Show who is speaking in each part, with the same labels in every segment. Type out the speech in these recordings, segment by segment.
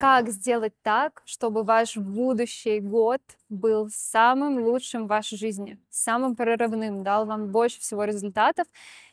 Speaker 1: Как сделать так, чтобы ваш будущий год был самым лучшим в вашей жизни, самым прорывным, дал вам больше всего результатов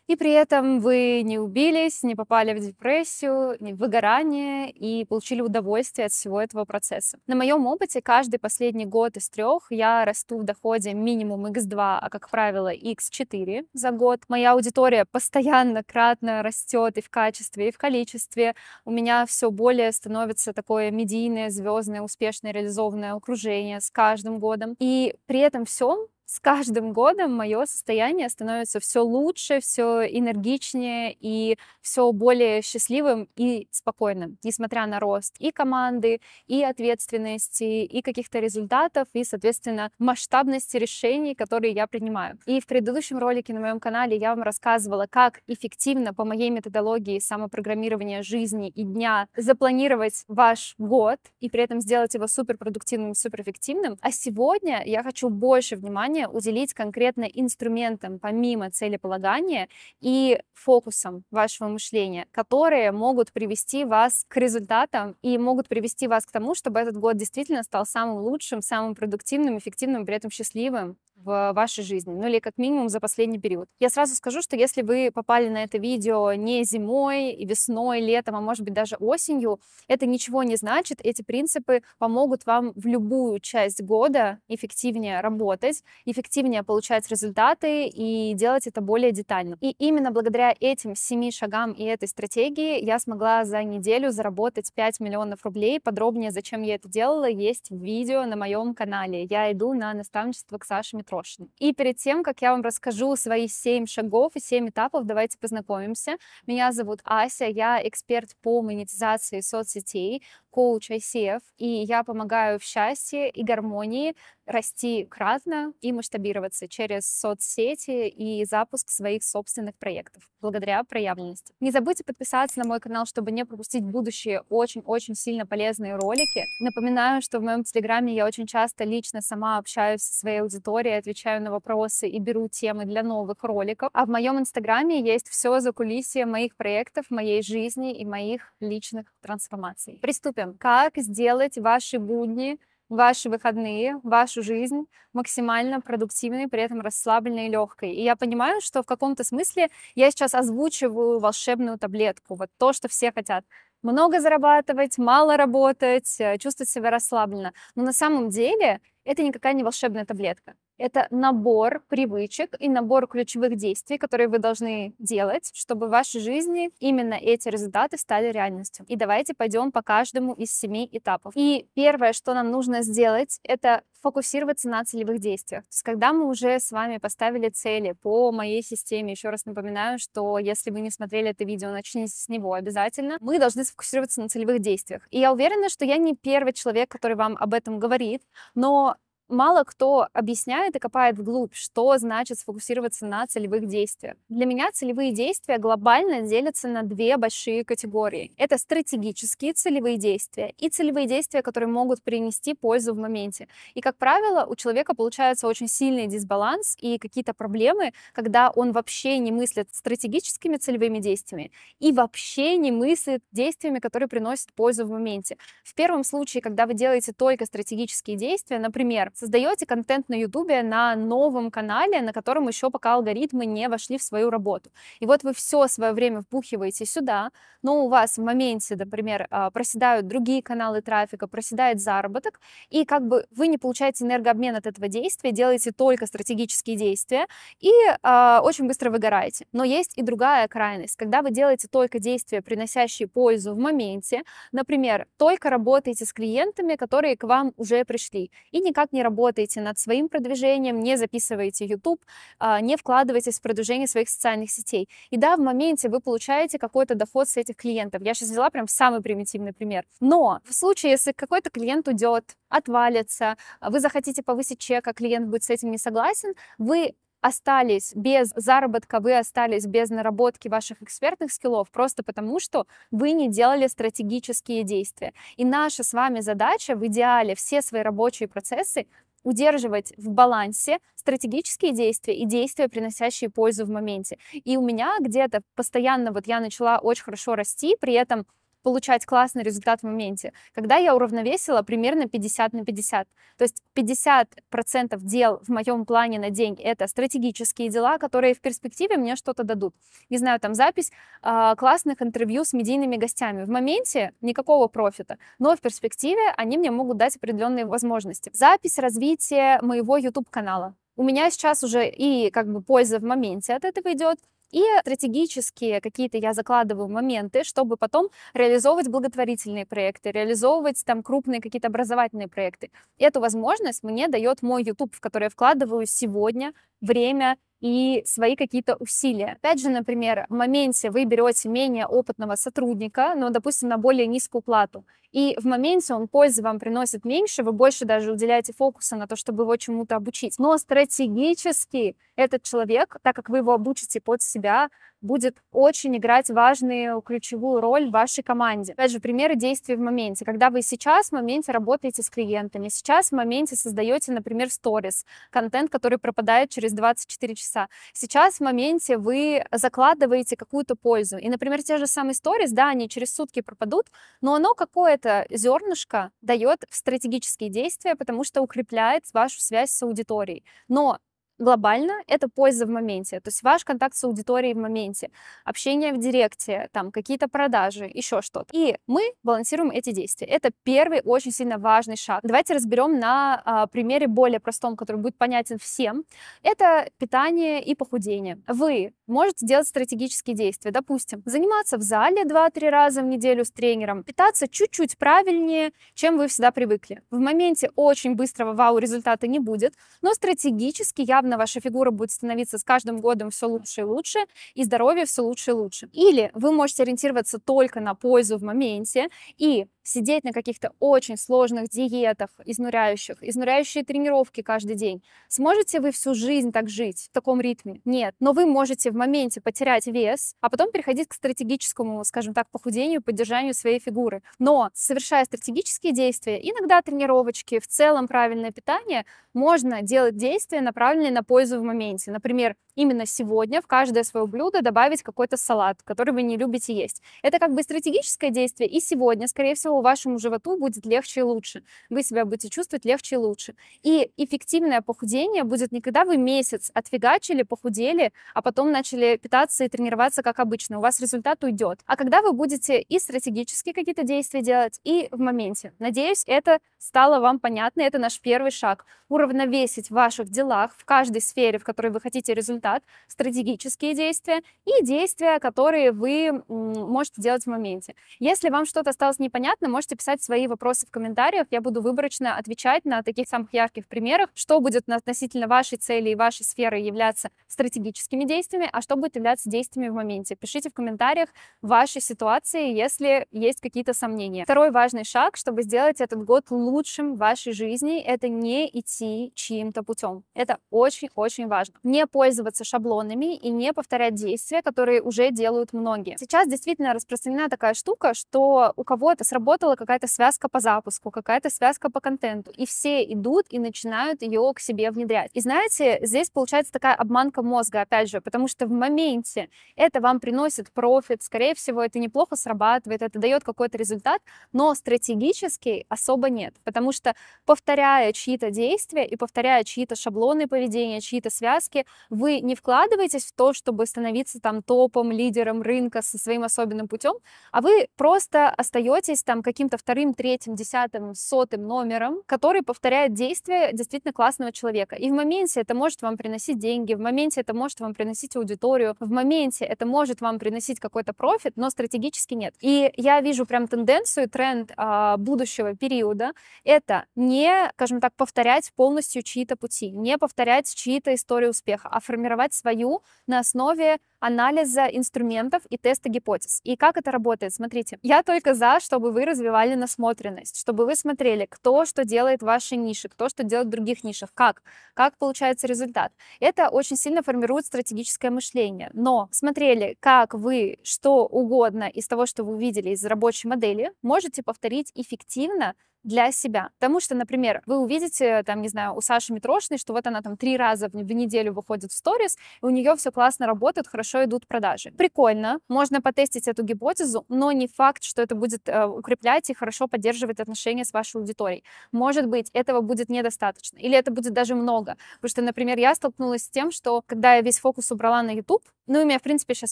Speaker 1: и при этом вы не убились, не попали в депрессию, в выгорание и получили удовольствие от всего этого процесса. На моем опыте каждый последний год из трех я расту в доходе минимум x2, а как правило x4 за год. Моя аудитория постоянно кратно растет и в качестве, и в количестве. У меня все более становится такое медийное, звездное, успешно реализованное окружение с каждым годом. И при этом всем с каждым годом мое состояние становится все лучше, все энергичнее и все более счастливым и спокойным, несмотря на рост и команды, и ответственности, и каких-то результатов, и, соответственно, масштабности решений, которые я принимаю. И в предыдущем ролике на моем канале я вам рассказывала, как эффективно по моей методологии самопрограммирования жизни и дня запланировать ваш год и при этом сделать его суперпродуктивным и суперэффективным. А сегодня я хочу больше внимания внимание уделить конкретно инструментам помимо целеполагания и фокусам вашего мышления, которые могут привести вас к результатам и могут привести вас к тому, чтобы этот год действительно стал самым лучшим, самым продуктивным, эффективным, при этом счастливым в вашей жизни, ну или как минимум за последний период. Я сразу скажу, что если вы попали на это видео не зимой, весной, летом, а может быть даже осенью, это ничего не значит. Эти принципы помогут вам в любую часть года эффективнее работать, эффективнее получать результаты и делать это более детально. И именно благодаря этим семи шагам и этой стратегии я смогла за неделю заработать 5 миллионов рублей. Подробнее, зачем я это делала, есть видео на моем канале. Я иду на наставничество к Саше Метро. Митрошин. И перед тем, как я вам расскажу свои семь шагов и семь этапов, давайте познакомимся. Меня зовут Ася, я эксперт по монетизации соцсетей коуч ICF, и я помогаю в счастье и гармонии расти кратно и масштабироваться через соцсети и запуск своих собственных проектов благодаря проявленности. Не забудьте подписаться на мой канал, чтобы не пропустить будущие очень-очень сильно полезные ролики. Напоминаю, что в моем телеграме я очень часто лично сама общаюсь со своей аудиторией, отвечаю на вопросы и беру темы для новых роликов. А в моем инстаграме есть все за кулисье моих проектов, моей жизни и моих личных трансформаций. Приступим! расскажем, как сделать ваши будни, ваши выходные, вашу жизнь максимально продуктивной, при этом расслабленной и легкой. И я понимаю, что в каком-то смысле я сейчас озвучиваю волшебную таблетку, вот то, что все хотят много зарабатывать, мало работать, э, чувствовать себя расслабленно. Но на самом деле это никакая не волшебная таблетка. Это набор привычек и набор ключевых действий, которые вы должны делать, чтобы в вашей жизни именно эти результаты стали реальностью. И давайте пойдем по каждому из семи этапов. И первое, что нам нужно сделать, это фокусироваться на целевых действиях. То есть, когда мы уже с вами поставили цели по моей системе, еще раз напоминаю, что если вы не смотрели это видео, начните с него обязательно, мы должны сфокусироваться на целевых действиях. И я уверена, что я не первый человек, который вам об этом говорит, но мало кто объясняет и копает вглубь, что значит сфокусироваться на целевых действиях. Для меня целевые действия глобально делятся на две большие категории. Это стратегические целевые действия и целевые действия, которые могут принести пользу в моменте. И, как правило, у человека получается очень сильный дисбаланс и какие-то проблемы, когда он вообще не мыслит стратегическими целевыми действиями и вообще не мыслит действиями, которые приносят пользу в моменте. В первом случае, когда вы делаете только стратегические действия, например, создаете контент на Ютубе на новом канале, на котором еще пока алгоритмы не вошли в свою работу. И вот вы все свое время впухиваете сюда, но у вас в моменте, например, а, проседают другие каналы трафика, проседает заработок, и как бы вы не получаете энергообмен от этого действия, делаете только стратегические действия и э, очень быстро выгораете. Но есть и другая крайность, когда вы делаете только действия, приносящие пользу в моменте, например, только работаете с клиентами, которые к вам уже пришли, и никак не работаете над своим продвижением, не записываете YouTube, а, не вкладываетесь в продвижение своих социальных сетей. И да, в моменте вы получаете какой-то доход с этих клиентов. Я сейчас взяла прям самый примитивный пример. Но в случае, если какой-то клиент уйдет, отвалится, а вы захотите повысить чек, а клиент будет с этим не согласен, вы остались без заработка, вы остались без наработки ваших экспертных скиллов просто потому, что вы не делали стратегические действия. И наша с вами задача в идеале все свои рабочие процессы удерживать в балансе стратегические действия и действия, приносящие пользу в моменте. И у меня где-то постоянно, вот я начала очень хорошо расти, при этом получать классный результат в моменте, когда я уравновесила примерно 50 на 50. То есть 50% дел в моем плане на день — это стратегические дела, которые в перспективе мне что-то дадут. Не знаю, там запись э, классных интервью с медийными гостями. В моменте никакого профита, но в перспективе они мне могут дать определенные возможности. Запись развития моего YouTube-канала. У меня сейчас уже и как бы польза в моменте от этого идет, и стратегические какие-то я закладываю моменты, чтобы потом реализовывать благотворительные проекты, реализовывать там крупные какие-то образовательные проекты. Эту возможность мне дает мой YouTube, в который я вкладываю сегодня время, и свои какие-то усилия. Опять же, например, в моменте вы берете менее опытного сотрудника, но, допустим, на более низкую плату, и в моменте он пользы вам приносит меньше, вы больше даже уделяете фокуса на то, чтобы его чему-то обучить. Но стратегически этот человек, так как вы его обучите под себя, будет очень играть важную ключевую роль в вашей команде. Опять же, примеры действий в моменте. Когда вы сейчас в моменте работаете с клиентами, сейчас в моменте создаете, например, сторис, контент, который пропадает через 24 часа часа. Сейчас в моменте вы закладываете какую-то пользу. И, например, те же самые сторис, да, они через сутки пропадут, но оно какое-то зернышко дает в стратегические действия, потому что укрепляет вашу связь с аудиторией. Но глобально это польза в моменте, то есть ваш контакт с аудиторией в моменте, общение в директе, там какие-то продажи, еще что-то. И мы балансируем эти действия. Это первый очень сильно важный шаг. Давайте разберем на а, примере более простом, который будет понятен всем. Это питание и похудение. Вы можете делать стратегические действия. Допустим, заниматься в зале 2-3 раза в неделю с тренером, питаться чуть-чуть правильнее, чем вы всегда привыкли. В моменте очень быстрого вау-результата не будет, но стратегически я явно ваша фигура будет становиться с каждым годом все лучше и лучше, и здоровье все лучше и лучше. Или вы можете ориентироваться только на пользу в моменте и сидеть на каких-то очень сложных диетах, изнуряющих, изнуряющие тренировки каждый день. Сможете вы всю жизнь так жить в таком ритме? Нет. Но вы можете в моменте потерять вес, а потом переходить к стратегическому, скажем так, похудению, поддержанию своей фигуры. Но совершая стратегические действия, иногда тренировочки, в целом правильное питание, можно делать действия, направленные на пользу в моменте. Например, именно сегодня в каждое свое блюдо добавить какой-то салат, который вы не любите есть. Это как бы стратегическое действие, и сегодня, скорее всего, вашему животу будет легче и лучше. Вы себя будете чувствовать легче и лучше. И эффективное похудение будет не когда вы месяц отфигачили, похудели, а потом начали питаться и тренироваться как обычно. У вас результат уйдет. А когда вы будете и стратегически какие-то действия делать, и в моменте. Надеюсь, это стало вам понятно. Это наш первый шаг. Уравновесить в ваших делах, в каждой сфере, в которой вы хотите результат, стратегические действия и действия, которые вы можете делать в моменте. Если вам что-то осталось непонятно, Обязательно можете писать свои вопросы в комментариях. Я буду выборочно отвечать на таких самых ярких примерах, что будет относительно вашей цели и вашей сферы являться стратегическими действиями, а что будет являться действиями в моменте. Пишите в комментариях вашей ситуации, если есть какие-то сомнения. Второй важный шаг, чтобы сделать этот год лучшим в вашей жизни, это не идти чьим-то путем. Это очень-очень важно. Не пользоваться шаблонами и не повторять действия, которые уже делают многие. Сейчас действительно распространена такая штука, что у кого-то сработало сработала какая-то связка по запуску, какая-то связка по контенту. И все идут и начинают ее к себе внедрять. И знаете, здесь получается такая обманка мозга, опять же, потому что в моменте это вам приносит профит, скорее всего, это неплохо срабатывает, это дает какой-то результат, но стратегически особо нет, потому что повторяя чьи-то действия и повторяя чьи-то шаблоны поведения, чьи-то связки, вы не вкладываетесь в то, чтобы становиться там топом, лидером рынка со своим особенным путем, а вы просто остаетесь там каким-то вторым, третьим, десятым, сотым номером, который повторяет действия действительно классного человека. И в моменте это может вам приносить деньги, в моменте это может вам приносить аудиторию, в моменте это может вам приносить какой-то профит, но стратегически нет. И я вижу прям тенденцию, тренд а, будущего периода, это не, скажем так, повторять полностью чьи-то пути, не повторять чьи-то истории успеха, а формировать свою на основе анализа инструментов и теста гипотез. И как это работает? Смотрите, я только за, чтобы вы развивали насмотренность, чтобы вы смотрели, кто что делает в вашей нише, кто что делает в других нишах, как, как получается результат. Это очень сильно формирует стратегическое мышление. Но смотрели, как вы что угодно из того, что вы увидели из рабочей модели, можете повторить эффективно для себя. Потому что, например, вы увидите, там, не знаю, у Саши Митрошиной, что вот она там три раза в, в неделю выходит в сторис, и у нее все классно работает, хорошо идут продажи. Прикольно, можно потестить эту гипотезу, но не факт, что это будет э, укреплять и хорошо поддерживать отношения с вашей аудиторией. Может быть, этого будет недостаточно, или это будет даже много. Потому что, например, я столкнулась с тем, что когда я весь фокус убрала на YouTube, ну, у меня, в принципе, сейчас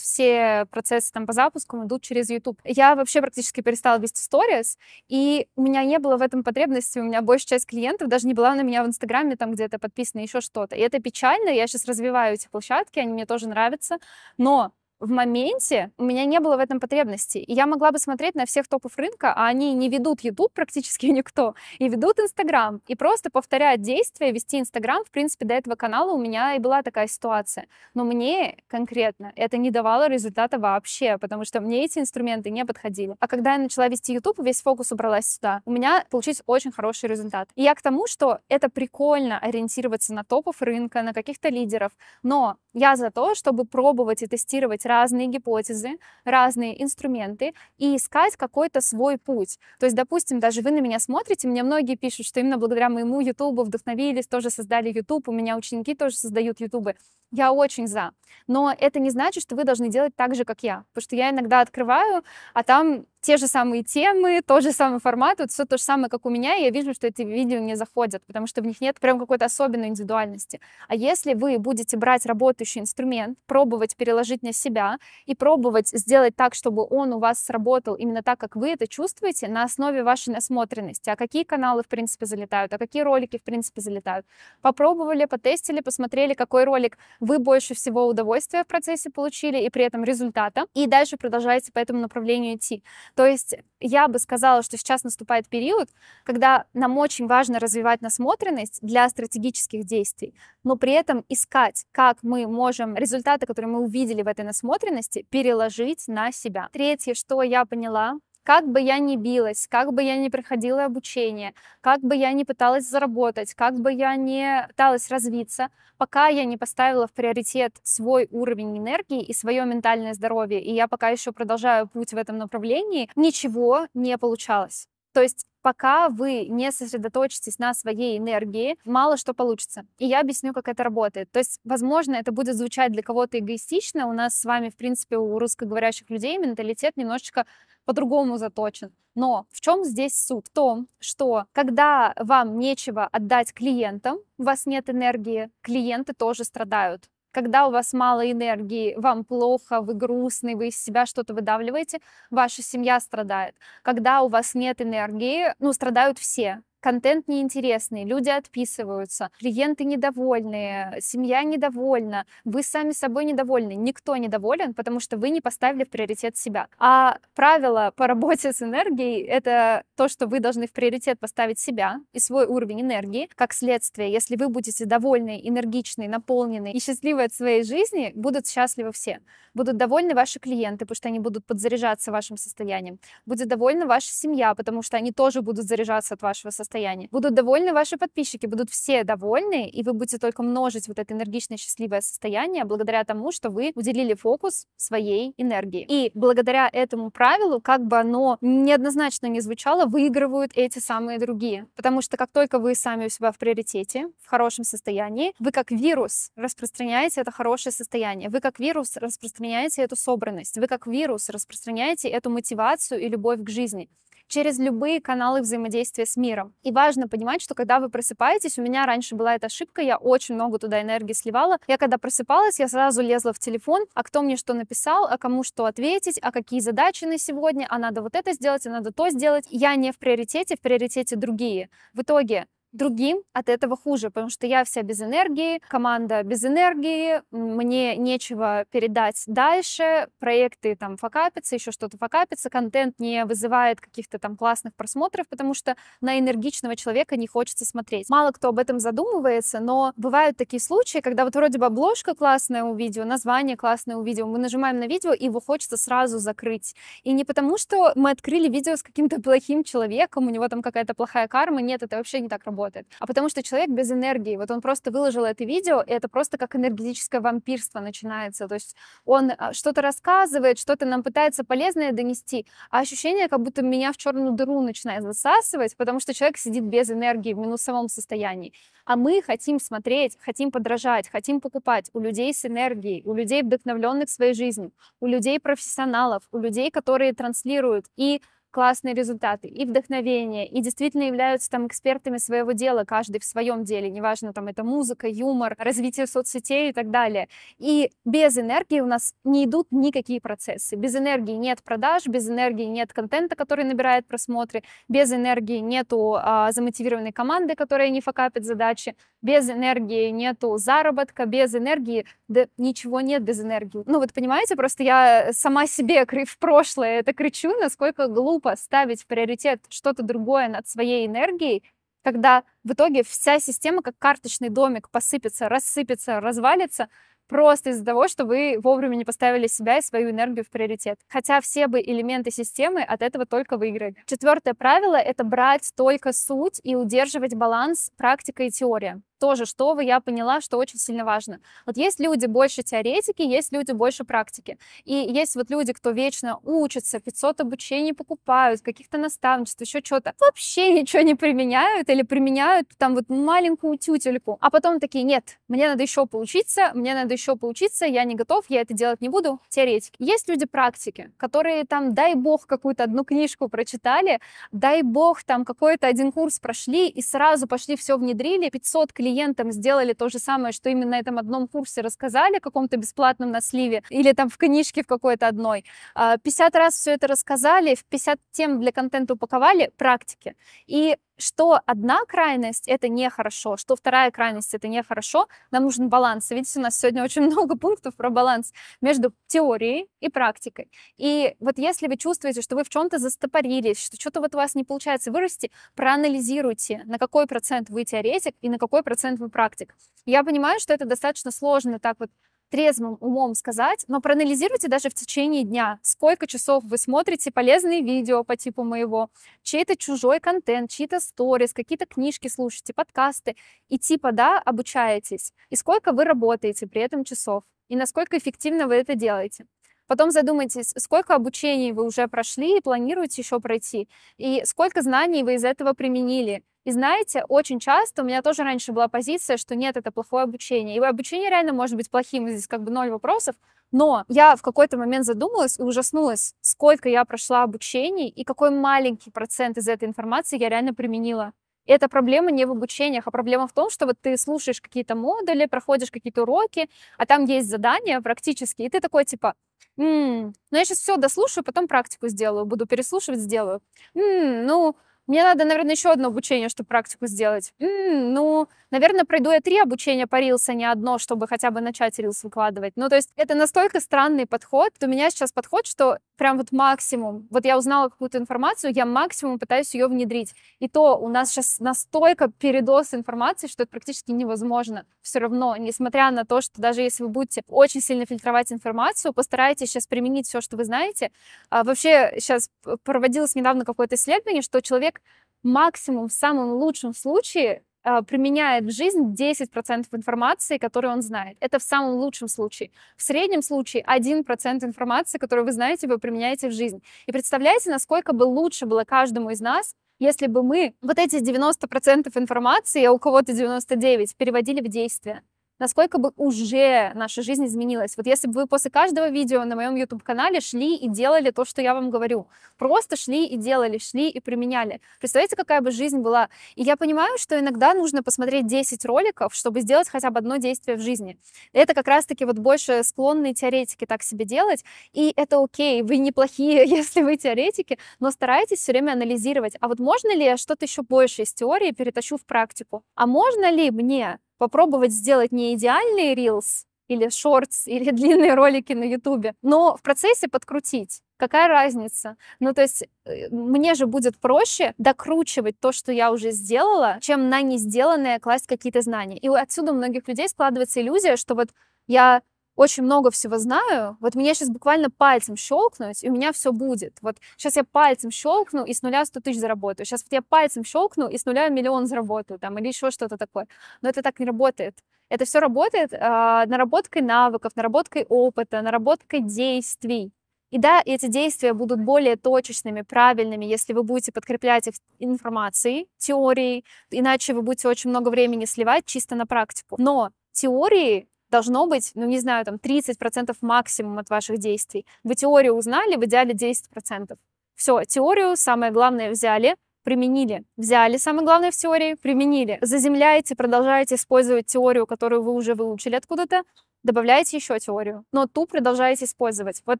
Speaker 1: все процессы там по запуску идут через YouTube. Я вообще практически перестала вести сторис, и у меня не было этом потребности. У меня большая часть клиентов даже не была на меня в Инстаграме, там где-то подписано еще что-то. И это печально. Я сейчас развиваю эти площадки, они мне тоже нравятся. Но в моменте у меня не было в этом потребности. И я могла бы смотреть на всех топов рынка, а они не ведут YouTube практически никто, и ведут Instagram И просто повторять действия, вести Instagram. в принципе, до этого канала у меня и была такая ситуация. Но мне конкретно это не давало результата вообще, потому что мне эти инструменты не подходили. А когда я начала вести YouTube, весь фокус убралась сюда. У меня получился очень хороший результат. И я к тому, что это прикольно ориентироваться на топов рынка, на каких-то лидеров, но я за то, чтобы пробовать и тестировать разные гипотезы, разные инструменты и искать какой-то свой путь. То есть, допустим, даже вы на меня смотрите, мне многие пишут, что именно благодаря моему YouTube вдохновились, тоже создали YouTube, у меня ученики тоже создают Ютубы. Я очень за. Но это не значит, что вы должны делать так же, как я. Потому что я иногда открываю, а там те же самые темы, тот же самый формат, вот все то же самое, как у меня, и я вижу, что эти видео не заходят, потому что в них нет прям какой-то особенной индивидуальности. А если вы будете брать работающий инструмент, пробовать переложить на себя и пробовать сделать так, чтобы он у вас сработал именно так, как вы это чувствуете, на основе вашей насмотренности, а какие каналы, в принципе, залетают, а какие ролики, в принципе, залетают. Попробовали, потестили, посмотрели, какой ролик вы больше всего удовольствия в процессе получили и при этом результата, и дальше продолжаете по этому направлению идти. То есть я бы сказала, что сейчас наступает период, когда нам очень важно развивать насмотренность для стратегических действий, но при этом искать, как мы можем результаты, которые мы увидели в этой насмотренности, переложить на себя. Третье, что я поняла как бы я ни билась, как бы я ни проходила обучение, как бы я ни пыталась заработать, как бы я ни пыталась развиться, пока я не поставила в приоритет свой уровень энергии и свое ментальное здоровье, и я пока еще продолжаю путь в этом направлении, ничего не получалось. То есть пока вы не сосредоточитесь на своей энергии, мало что получится. И я объясню, как это работает. То есть, возможно, это будет звучать для кого-то эгоистично. У нас с вами, в принципе, у русскоговорящих людей менталитет немножечко по-другому заточен. Но в чем здесь суть? В том, что когда вам нечего отдать клиентам, у вас нет энергии, клиенты тоже страдают. Когда у вас мало энергии, вам плохо, вы грустный, вы из себя что-то выдавливаете, ваша семья страдает. Когда у вас нет энергии, ну, страдают все контент неинтересный, люди отписываются, клиенты недовольны, семья недовольна, вы сами собой недовольны, никто недоволен, потому что вы не поставили в приоритет себя. А правило по работе с энергией — это то, что вы должны в приоритет поставить себя и свой уровень энергии. Как следствие, если вы будете довольны, энергичны, наполнены и счастливы от своей жизни, будут счастливы все. Будут довольны ваши клиенты, потому что они будут подзаряжаться вашим состоянием. Будет довольна ваша семья, потому что они тоже будут заряжаться от вашего состояния состояние. Будут довольны ваши подписчики, будут все довольны, и вы будете только множить вот это энергичное, счастливое состояние благодаря тому, что вы уделили фокус своей энергии. И благодаря этому правилу, как бы оно неоднозначно не звучало, выигрывают эти самые другие. Потому что как только вы сами у себя в приоритете, в хорошем состоянии, вы как вирус распространяете это хорошее состояние, вы как вирус распространяете эту собранность, вы как вирус распространяете эту мотивацию и любовь к жизни через любые каналы взаимодействия с миром. И важно понимать, что когда вы просыпаетесь, у меня раньше была эта ошибка, я очень много туда энергии сливала. Я когда просыпалась, я сразу лезла в телефон, а кто мне что написал, а кому что ответить, а какие задачи на сегодня, а надо вот это сделать, а надо то сделать. Я не в приоритете, в приоритете другие. В итоге другим от этого хуже, потому что я вся без энергии, команда без энергии, мне нечего передать дальше, проекты там факапятся, еще что-то факапится, контент не вызывает каких-то там классных просмотров, потому что на энергичного человека не хочется смотреть. Мало кто об этом задумывается, но бывают такие случаи, когда вот вроде бы обложка классная у видео, название классное у видео, мы нажимаем на видео, и его хочется сразу закрыть. И не потому, что мы открыли видео с каким-то плохим человеком, у него там какая-то плохая карма, нет, это вообще не так работает работает, а потому что человек без энергии, вот он просто выложил это видео, и это просто как энергетическое вампирство начинается, то есть он а, что-то рассказывает, что-то нам пытается полезное донести, а ощущение, как будто меня в черную дыру начинает засасывать, потому что человек сидит без энергии в минусовом состоянии. А мы хотим смотреть, хотим подражать, хотим покупать у людей с энергией, у людей, вдохновленных своей жизнью, у людей профессионалов, у людей, которые транслируют и классные результаты, и вдохновение, и действительно являются там экспертами своего дела, каждый в своем деле, неважно, там это музыка, юмор, развитие соцсетей и так далее. И без энергии у нас не идут никакие процессы. Без энергии нет продаж, без энергии нет контента, который набирает просмотры, без энергии нету а, замотивированной команды, которая не факапит задачи, без энергии нету заработка, без энергии, да ничего нет без энергии. Ну вот понимаете, просто я сама себе в прошлое это кричу, насколько глупо глупо ставить в приоритет что-то другое над своей энергией, когда в итоге вся система, как карточный домик, посыпется, рассыпется, развалится, просто из-за того, что вы вовремя не поставили себя и свою энергию в приоритет. Хотя все бы элементы системы от этого только выиграли. Четвертое правило — это брать только суть и удерживать баланс практика и теория тоже, что вы, я поняла, что очень сильно важно. Вот есть люди больше теоретики, есть люди больше практики. И есть вот люди, кто вечно учатся, 500 обучений покупают, каких-то наставничеств, еще что-то. Вообще ничего не применяют или применяют там вот маленькую тютельку. А потом такие, нет, мне надо еще поучиться, мне надо еще поучиться, я не готов, я это делать не буду, теоретики. Есть люди практики, которые там, дай бог, какую-то одну книжку прочитали, дай бог, там какой-то один курс прошли и сразу пошли все внедрили, 500 клиентов клиентам сделали то же самое, что именно на этом одном курсе рассказали, каком-то бесплатном на сливе или там в книжке в какой-то одной. 50 а, раз все это рассказали, в 50 тем для контента упаковали практики. И что одна крайность — это нехорошо, что вторая крайность — это нехорошо. Нам нужен баланс. Видите, у нас сегодня очень много пунктов про баланс между теорией и практикой. И вот если вы чувствуете, что вы в чем-то застопорились, что что-то вот у вас не получается вырасти, проанализируйте, на какой процент вы теоретик и на какой процент вы практик. Я понимаю, что это достаточно сложно так вот трезвым умом сказать, но проанализируйте даже в течение дня, сколько часов вы смотрите полезные видео по типу моего, чей-то чужой контент, чьи-то сторис, какие-то книжки слушаете, подкасты, и типа, да, обучаетесь, и сколько вы работаете при этом часов, и насколько эффективно вы это делаете. Потом задумайтесь, сколько обучений вы уже прошли и планируете еще пройти, и сколько знаний вы из этого применили. И знаете, очень часто у меня тоже раньше была позиция, что нет, это плохое обучение. И обучение реально может быть плохим, здесь как бы ноль вопросов. Но я в какой-то момент задумалась и ужаснулась, сколько я прошла обучений и какой маленький процент из этой информации я реально применила. И эта проблема не в обучениях, а проблема в том, что вот ты слушаешь какие-то модули, проходишь какие-то уроки, а там есть задания практически, и ты такой типа, М -м, ну, я сейчас все дослушаю, потом практику сделаю, буду переслушивать, сделаю. М -м, ну, мне надо, наверное, еще одно обучение, чтобы практику сделать. М-м, ну, наверное, пройду я три обучения по Reels, а не одно, чтобы хотя бы начать Reels выкладывать. Ну, то есть это настолько странный подход. У меня сейчас подход, что прям вот максимум. Вот я узнала какую-то информацию, я максимум пытаюсь ее внедрить. И то у нас сейчас настолько передос информации, что это практически невозможно. Все равно, несмотря на то, что даже если вы будете очень сильно фильтровать информацию, постарайтесь сейчас применить все, что вы знаете. А, вообще сейчас проводилось недавно какое-то исследование, что человек человек максимум в самом лучшем случае а, применяет в жизнь 10% информации, которую он знает. Это в самом лучшем случае. В среднем случае 1% информации, которую вы знаете, вы применяете в жизнь. И представляете, насколько бы лучше было каждому из нас, если бы мы вот эти 90% информации, а у кого-то 99, переводили в действие насколько бы уже наша жизнь изменилась. Вот если бы вы после каждого видео на моем YouTube-канале шли и делали то, что я вам говорю. Просто шли и делали, шли и применяли. Представляете, какая бы жизнь была. И я понимаю, что иногда нужно посмотреть 10 роликов, чтобы сделать хотя бы одно действие в жизни. Это как раз-таки вот больше склонные теоретики так себе делать. И это окей, вы неплохие, если вы теоретики, но старайтесь все время анализировать. А вот можно ли я что-то еще больше из теории перетащу в практику? А можно ли мне попробовать сделать не идеальный рилс или шортс, или длинные ролики на ютубе, но в процессе подкрутить. Какая разница? Ну, то есть э, мне же будет проще докручивать то, что я уже сделала, чем на не сделанное класть какие-то знания. И отсюда у многих людей складывается иллюзия, что вот я очень много всего знаю, вот меня сейчас буквально пальцем щелкнуть, и у меня все будет. Вот сейчас я пальцем щелкну и с нуля 100 тысяч заработаю. Сейчас вот я пальцем щелкну и с нуля миллион заработаю там или еще что-то такое. Но это так не работает. Это все работает э, наработкой навыков, наработкой опыта, наработкой действий. И да, эти действия будут более точечными, правильными, если вы будете подкреплять их информацией, теорией, иначе вы будете очень много времени сливать чисто на практику. Но теории должно быть, ну, не знаю, там 30% максимум от ваших действий. Вы теорию узнали, в идеале 10%. Все, теорию, самое главное, взяли, применили. Взяли самое главное в теории, применили. Заземляете, продолжаете использовать теорию, которую вы уже выучили откуда-то, добавляете еще теорию, но ту продолжаете использовать. Вот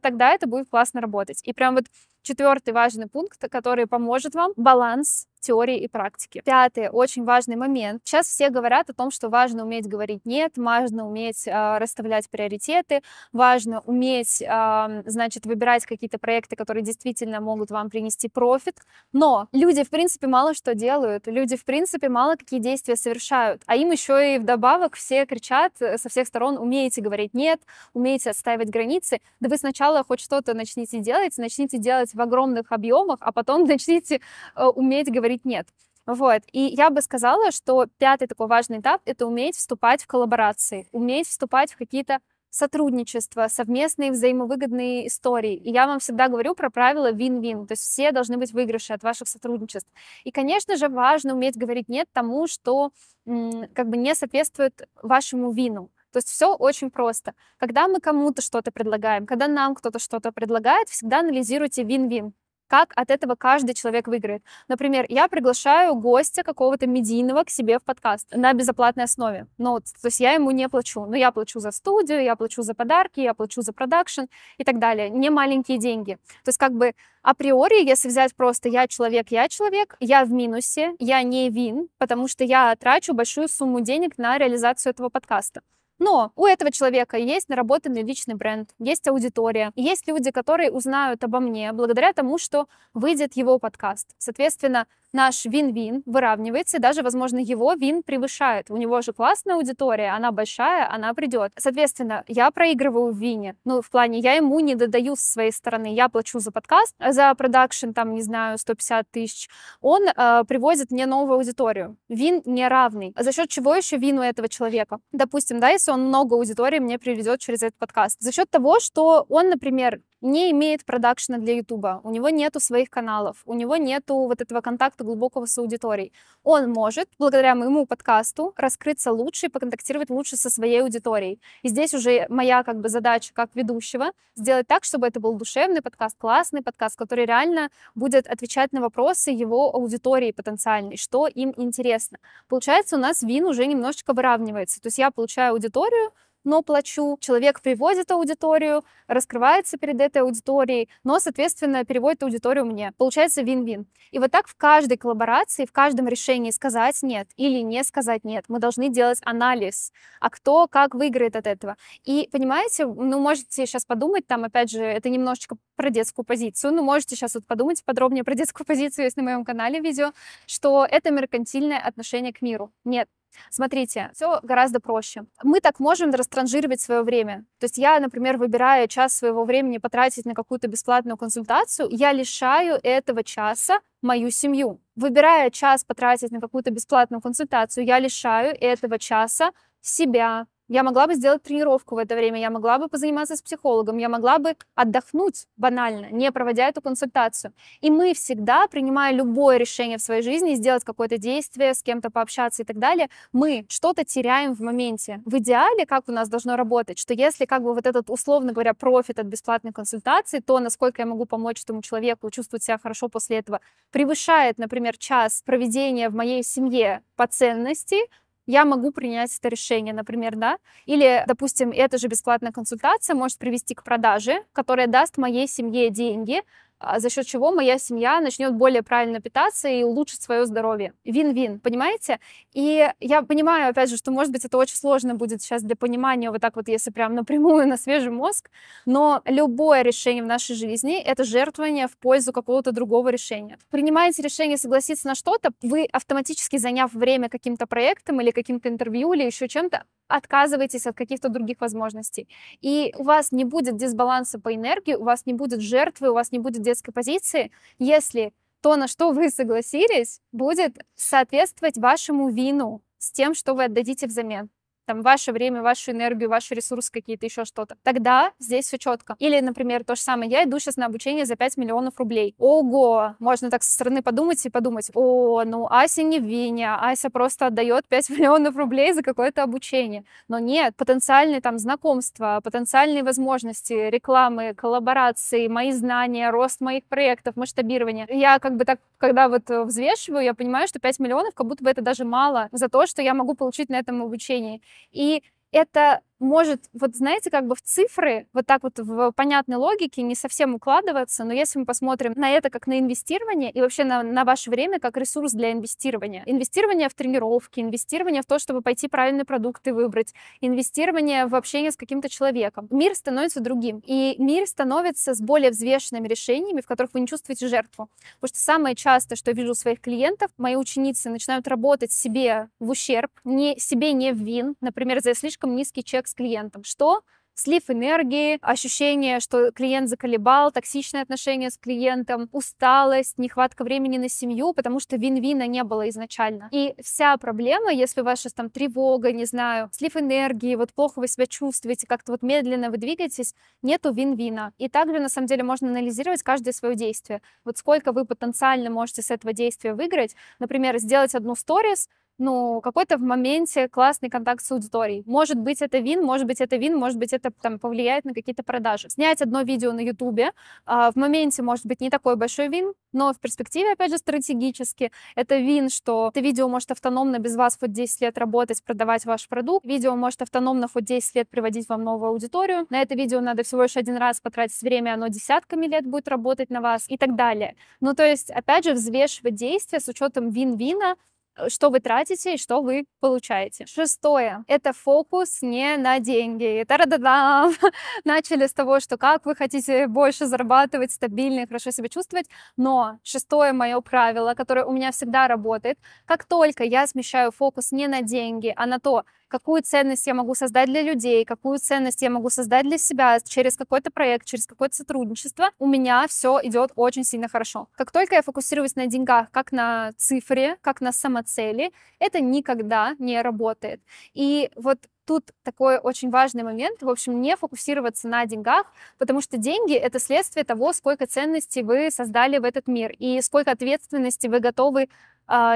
Speaker 1: тогда это будет классно работать. И прям вот четвертый важный пункт, который поможет вам, баланс теории и практики. Пятый очень важный момент. Сейчас все говорят о том, что важно уметь говорить нет, важно уметь э, расставлять приоритеты, важно уметь, э, значит, выбирать какие-то проекты, которые действительно могут вам принести профит. Но люди, в принципе, мало что делают, люди, в принципе, мало какие действия совершают, а им еще и вдобавок все кричат э, со всех сторон, умеете говорить нет, умеете отстаивать границы. Да вы сначала хоть что-то начните делать, начните делать в огромных объемах, а потом начните э, уметь говорить говорит нет. Вот. И я бы сказала, что пятый такой важный этап — это уметь вступать в коллаборации, уметь вступать в какие-то сотрудничества, совместные взаимовыгодные истории. И я вам всегда говорю про правило вин-вин, то есть все должны быть выигрыши от ваших сотрудничеств. И, конечно же, важно уметь говорить нет тому, что как бы не соответствует вашему вину. То есть все очень просто. Когда мы кому-то что-то предлагаем, когда нам кто-то что-то предлагает, всегда анализируйте вин-вин как от этого каждый человек выиграет. Например, я приглашаю гостя какого-то медийного к себе в подкаст на безоплатной основе. Ну, то есть я ему не плачу. Но ну, я плачу за студию, я плачу за подарки, я плачу за продакшн и так далее. Не маленькие деньги. То есть как бы априори, если взять просто я человек, я человек, я в минусе, я не вин, потому что я трачу большую сумму денег на реализацию этого подкаста. Но у этого человека есть наработанный личный бренд, есть аудитория, есть люди, которые узнают обо мне благодаря тому, что выйдет его подкаст. Соответственно, наш вин-вин выравнивается, и даже, возможно, его вин превышает. У него же классная аудитория, она большая, она придет. Соответственно, я проигрываю в вине. Ну, в плане, я ему не додаю с своей стороны. Я плачу за подкаст, э, за продакшн, там, не знаю, 150 тысяч. Он э, привозит мне новую аудиторию. Вин не равный. За счет чего еще вин у этого человека? Допустим, да, если он много аудитории мне приведет через этот подкаст. За счет того, что он, например, не имеет продакшна для Ютуба, у него нету своих каналов, у него нету вот этого контакта глубокого с аудиторией. Он может, благодаря моему подкасту, раскрыться лучше и поконтактировать лучше со своей аудиторией. И здесь уже моя как бы задача как ведущего сделать так, чтобы это был душевный подкаст, классный подкаст, который реально будет отвечать на вопросы его аудитории потенциальной, что им интересно. Получается, у нас вин уже немножечко выравнивается. То есть я получаю аудиторию, но плачу. Человек приводит аудиторию, раскрывается перед этой аудиторией, но, соответственно, переводит аудиторию мне. Получается вин-вин. И вот так в каждой коллаборации, в каждом решении сказать нет или не сказать нет, мы должны делать анализ, а кто как выиграет от этого. И, понимаете, ну, можете сейчас подумать, там, опять же, это немножечко про детскую позицию, ну, можете сейчас вот подумать подробнее про детскую позицию, есть на моем канале видео, что это меркантильное отношение к миру. Нет, Смотрите, все гораздо проще. Мы так можем растранжировать свое время. То есть я, например, выбираю час своего времени потратить на какую-то бесплатную консультацию, я лишаю этого часа мою семью. Выбирая час потратить на какую-то бесплатную консультацию, я лишаю этого часа себя, я могла бы сделать тренировку в это время, я могла бы позаниматься с психологом, я могла бы отдохнуть банально, не проводя эту консультацию. И мы всегда, принимая любое решение в своей жизни, сделать какое-то действие, с кем-то пообщаться и так далее, мы что-то теряем в моменте. В идеале, как у нас должно работать, что если как бы вот этот, условно говоря, профит от бесплатной консультации, то насколько я могу помочь этому человеку чувствовать себя хорошо после этого, превышает, например, час проведения в моей семье по ценности, я могу принять это решение, например, да, или, допустим, эта же бесплатная консультация может привести к продаже, которая даст моей семье деньги, а за счет чего моя семья начнет более правильно питаться и улучшит свое здоровье. Вин-вин, понимаете? И я понимаю, опять же, что, может быть, это очень сложно будет сейчас для понимания, вот так вот, если прям напрямую на свежий мозг, но любое решение в нашей жизни — это жертвование в пользу какого-то другого решения. Принимаете решение согласиться на что-то, вы автоматически, заняв время каким-то проектом или каким-то интервью или еще чем-то, отказывайтесь от каких-то других возможностей. И у вас не будет дисбаланса по энергии, у вас не будет жертвы, у вас не будет детской позиции, если то, на что вы согласились, будет соответствовать вашему вину с тем, что вы отдадите взамен там, ваше время, вашу энергию, ваш ресурс какие-то, еще что-то. Тогда здесь все четко. Или, например, то же самое, я иду сейчас на обучение за 5 миллионов рублей. Ого! Можно так со стороны подумать и подумать, о, ну Ася не виня, а Ася просто отдает 5 миллионов рублей за какое-то обучение. Но нет, потенциальные там знакомства, потенциальные возможности, рекламы, коллаборации, мои знания, рост моих проектов, масштабирование. Я как бы так, когда вот э, взвешиваю, я понимаю, что 5 миллионов как будто бы это даже мало за то, что я могу получить на этом обучении. И это может, вот знаете, как бы в цифры, вот так вот в понятной логике не совсем укладываться, но если мы посмотрим на это как на инвестирование и вообще на, на ваше время как ресурс для инвестирования. Инвестирование в тренировки, инвестирование в то, чтобы пойти правильные продукты выбрать, инвестирование в общение с каким-то человеком. Мир становится другим, и мир становится с более взвешенными решениями, в которых вы не чувствуете жертву. Потому что самое частое, что я вижу у своих клиентов, мои ученицы начинают работать себе в ущерб, не, себе не в вин. Например, за слишком низкий чек клиентом, что слив энергии, ощущение, что клиент заколебал, токсичное отношение с клиентом, усталость, нехватка времени на семью, потому что вин-вина не было изначально. И вся проблема, если у вас сейчас там тревога, не знаю, слив энергии, вот плохо вы себя чувствуете, как-то вот медленно вы двигаетесь, нету вин-вина. И также, на самом деле, можно анализировать каждое свое действие. Вот сколько вы потенциально можете с этого действия выиграть. Например, сделать одну сторис, ну, какой-то в моменте классный контакт с аудиторией. Может быть, это вин, может быть, это вин, может быть, это там повлияет на какие-то продажи. Снять одно видео на Ютубе а, в моменте, может быть, не такой большой вин, но в перспективе, опять же, стратегически, это вин, что это видео может автономно без вас хоть 10 лет работать, продавать ваш продукт, видео может автономно хоть 10 лет приводить вам новую аудиторию, на это видео надо всего лишь один раз потратить время, оно десятками лет будет работать на вас и так далее. Ну, то есть, опять же, взвешивать действия с учетом вин-вина, Э, что вы тратите и что вы получаете. Шестое — это фокус не на деньги. та да да Начали с того, что как вы хотите больше зарабатывать, стабильно и хорошо себя чувствовать. Но шестое мое правило, которое у меня всегда работает, как только я смещаю фокус не на деньги, а на то, какую ценность я могу создать для людей, какую ценность я могу создать для себя через какой-то проект, через какое-то сотрудничество, у меня все идет очень сильно хорошо. Как только я фокусируюсь на деньгах, как на цифре, как на самоцели, это никогда не работает. И вот тут такой очень важный момент, в общем, не фокусироваться на деньгах, потому что деньги — это следствие того, сколько ценностей вы создали в этот мир и сколько ответственности вы готовы э,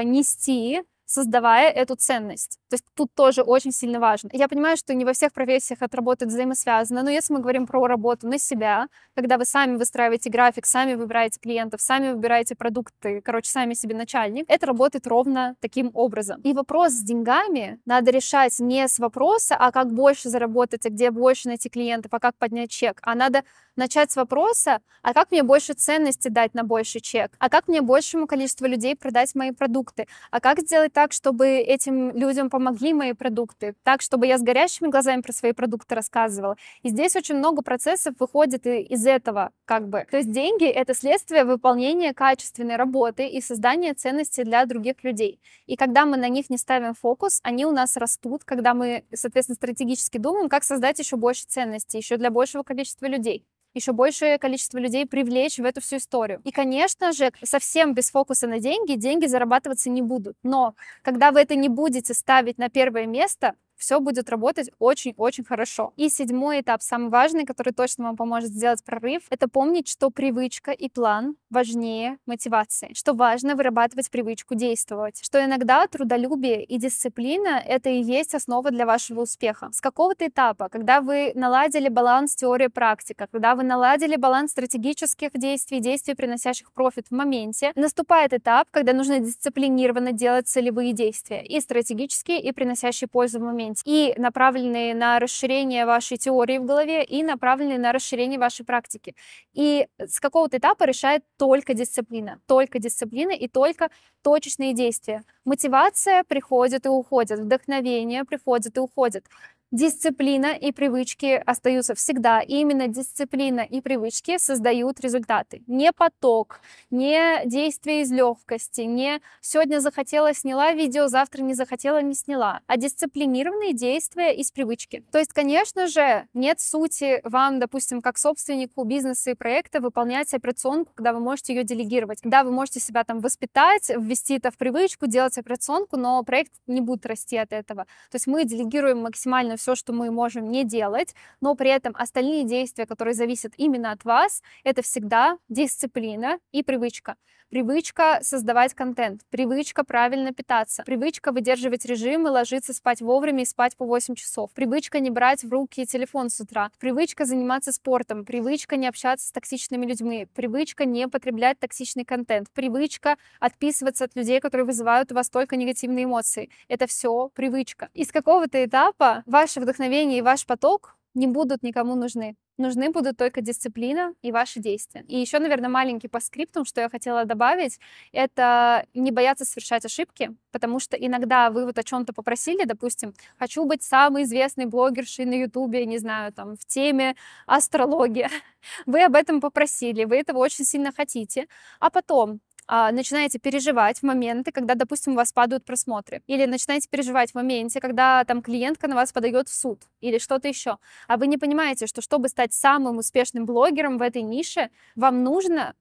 Speaker 1: нести создавая эту ценность. То есть тут тоже очень сильно важно. Я понимаю, что не во всех профессиях это работает взаимосвязано, но если мы говорим про работу на себя, когда вы сами выстраиваете график, сами выбираете клиентов, сами выбираете продукты, короче, сами себе начальник, это работает ровно таким образом. И вопрос с деньгами надо решать не с вопроса, а как больше заработать, а где больше найти клиентов, а как поднять чек, а надо начать с вопроса, а как мне больше ценности дать на больший чек, а как мне большему количеству людей продать мои продукты, а как сделать так, чтобы этим людям помогли мои продукты, так, чтобы я с горящими глазами про свои продукты рассказывала. И здесь очень много процессов выходит из этого, как бы. То есть деньги — это следствие выполнения качественной работы и создания ценности для других людей. И когда мы на них не ставим фокус, они у нас растут, когда мы, соответственно, стратегически думаем, как создать еще больше ценности, еще для большего количества людей еще большее количество людей привлечь в эту всю историю. И, конечно же, совсем без фокуса на деньги, деньги зарабатываться не будут. Но когда вы это не будете ставить на первое место, все будет работать очень-очень хорошо. И седьмой этап, самый важный, который точно вам поможет сделать прорыв, это помнить, что привычка и план важнее мотивации, что важно вырабатывать привычку действовать, что иногда трудолюбие и дисциплина — это и есть основа для вашего успеха. С какого-то этапа, когда вы наладили баланс теория-практика, когда вы наладили баланс стратегических действий, действий, приносящих профит в моменте, наступает этап, когда нужно дисциплинированно делать целевые действия и стратегические, и приносящие пользу в моменте моменте, и направленные на расширение вашей теории в голове, и направленные на расширение вашей практики. И с какого-то этапа решает только дисциплина, только дисциплина и только точечные действия. Мотивация приходит и уходит, вдохновение приходит и уходит дисциплина и привычки остаются всегда. И именно дисциплина и привычки создают результаты. Не поток, не действие из легкости, не сегодня захотела, сняла видео, завтра не захотела, не сняла, а дисциплинированные действия из привычки. То есть, конечно же, нет сути вам, допустим, как собственнику бизнеса и проекта выполнять операционку, когда вы можете ее делегировать. Да, вы можете себя там воспитать, ввести это в привычку, делать операционку, но проект не будет расти от этого. То есть мы делегируем максимальную все, что мы можем не делать, но при этом остальные действия, которые зависят именно от вас, это всегда дисциплина и привычка. Привычка создавать контент, привычка правильно питаться, привычка выдерживать режим и ложиться спать вовремя и спать по 8 часов, привычка не брать в руки телефон с утра, привычка заниматься спортом, привычка не общаться с токсичными людьми, привычка не потреблять токсичный контент, привычка отписываться от людей, которые вызывают у вас только негативные эмоции. Это все привычка. Из какого-то этапа ваш ваше вдохновение и ваш поток не будут никому нужны. Нужны будут только дисциплина и ваши действия. И еще, наверное, маленький по скриптам, что я хотела добавить, это не бояться совершать ошибки, потому что иногда вы вот о чем-то попросили, допустим, хочу быть самой известной блогершей на Ютубе, не знаю, там, в теме астрология. Вы об этом попросили, вы этого очень сильно хотите, а потом а, начинаете переживать в моменты, когда, допустим, у вас падают просмотры, или начинаете переживать в моменте, когда там клиентка на вас подает в суд, или что-то еще, а вы не понимаете, что чтобы стать самым успешным блогером в этой нише, вам нужно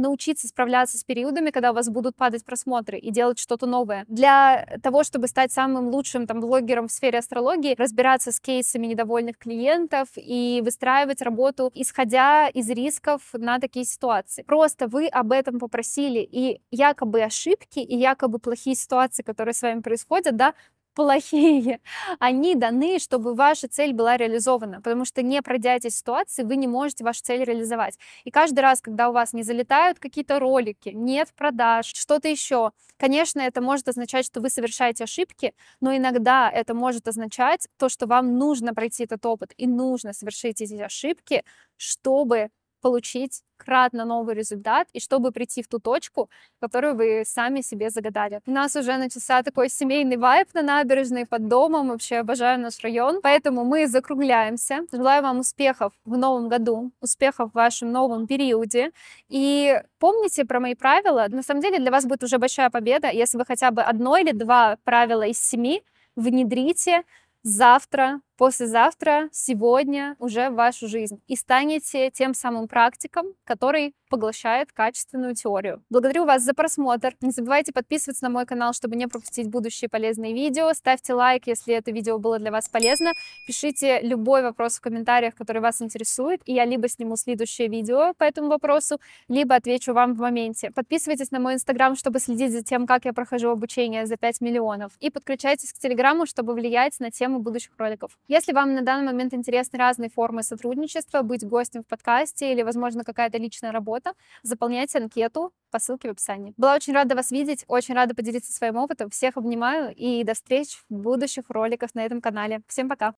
Speaker 1: научиться справляться с периодами, когда у вас будут падать просмотры и делать что-то новое. Для того, чтобы стать самым лучшим там блогером в сфере астрологии, разбираться с кейсами недовольных клиентов и выстраивать работу, исходя из рисков на такие ситуации. Просто вы об этом попросили, и якобы ошибки, и якобы плохие ситуации, которые с вами происходят, да, плохие, они даны, чтобы ваша цель была реализована, потому что не пройдя эти ситуации, вы не можете вашу цель реализовать. И каждый раз, когда у вас не залетают какие-то ролики, нет продаж, что-то еще, конечно, это может означать, что вы совершаете ошибки, но иногда это может означать то, что вам нужно пройти этот опыт и нужно совершить эти ошибки, чтобы получить кратно новый результат и чтобы прийти в ту точку, которую вы сами себе загадали. У нас уже начался такой семейный вайп на набережной под домом, вообще обожаю наш район, поэтому мы закругляемся. Желаю вам успехов в новом году, успехов в вашем новом периоде и помните про мои правила. На самом деле для вас будет уже большая победа, если вы хотя бы одно или два правила из семи внедрите завтра послезавтра, сегодня уже в вашу жизнь и станете тем самым практиком, который поглощает качественную теорию. Благодарю вас за просмотр. Не забывайте подписываться на мой канал, чтобы не пропустить будущие полезные видео. Ставьте лайк, если это видео было для вас полезно. Пишите любой вопрос в комментариях, который вас интересует, и я либо сниму следующее видео по этому вопросу, либо отвечу вам в моменте. Подписывайтесь на мой инстаграм, чтобы следить за тем, как я прохожу обучение за 5 миллионов. И подключайтесь к телеграмму, чтобы влиять на тему будущих роликов. Если вам на данный момент интересны разные формы сотрудничества, быть гостем в подкасте или, возможно, какая-то личная работа, заполняйте анкету по ссылке в описании. Была очень рада вас видеть, очень рада поделиться своим опытом. Всех обнимаю и до встреч в будущих роликах на этом канале. Всем пока!